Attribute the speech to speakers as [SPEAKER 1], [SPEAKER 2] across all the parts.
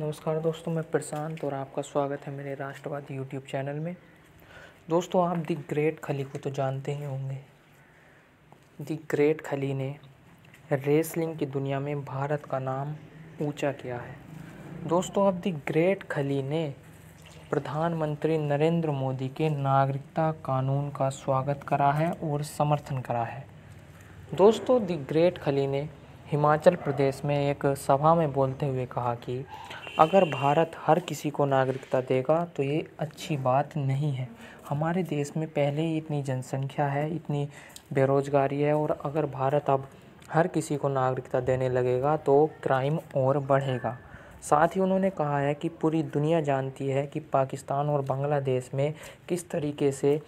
[SPEAKER 1] नमस्कार दोस्तों मैं प्रशांत और आपका स्वागत है मेरे राष्ट्रवादी यूट्यूब चैनल में दोस्तों आप दी ग्रेट खली को तो जानते ही होंगे दी ग्रेट खली ने रेसलिंग की दुनिया में भारत का नाम ऊंचा किया है दोस्तों अब दी ग्रेट खली ने प्रधानमंत्री नरेंद्र मोदी के नागरिकता कानून का स्वागत करा है और समर्थन करा है दोस्तों दी ग्रेट खली ने हिमाचल प्रदेश में एक सभा में बोलते हुए कहा कि अगर भारत हर किसी को नागरिकता देगा तो ये अच्छी बात नहीं है हमारे देश में पहले ही इतनी जनसंख्या है इतनी बेरोज़गारी है और अगर भारत अब हर किसी को नागरिकता देने लगेगा तो क्राइम और बढ़ेगा साथ ही उन्होंने कहा है कि पूरी दुनिया जानती है कि पाकिस्तान और बांग्लादेश में किस तरीके से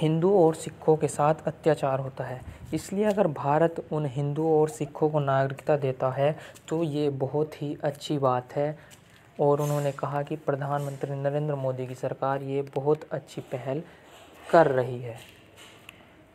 [SPEAKER 1] हिंदुओं और सिखों के साथ अत्याचार होता है इसलिए अगर भारत उन हिंदुओं और सिखों को नागरिकता देता है तो ये बहुत ही अच्छी बात है और उन्होंने कहा कि प्रधानमंत्री नरेंद्र मोदी की सरकार ये बहुत अच्छी पहल कर रही है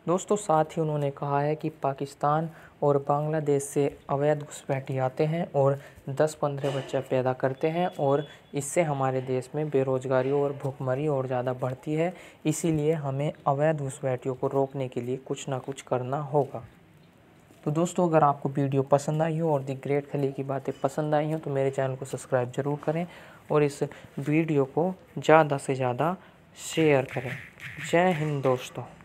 [SPEAKER 1] दोस्तों साथ ही उन्होंने कहा है कि पाकिस्तान और बांग्लादेश से अवैध घुसपैठी आते हैं और 10-15 बच्चे पैदा करते हैं और इससे हमारे देश में बेरोजगारी और भुखमरी और ज़्यादा बढ़ती है इसीलिए हमें अवैध घुसपैठियों को रोकने के लिए कुछ ना कुछ करना होगा तो दोस्तों अगर आपको वीडियो पसंद आई हो और दी ग्रेट खली की बातें पसंद आई हों तो मेरे चैनल को सब्सक्राइब ज़रूर करें और इस वीडियो को ज़्यादा से ज़्यादा शेयर करें जय हिंद दोस्तों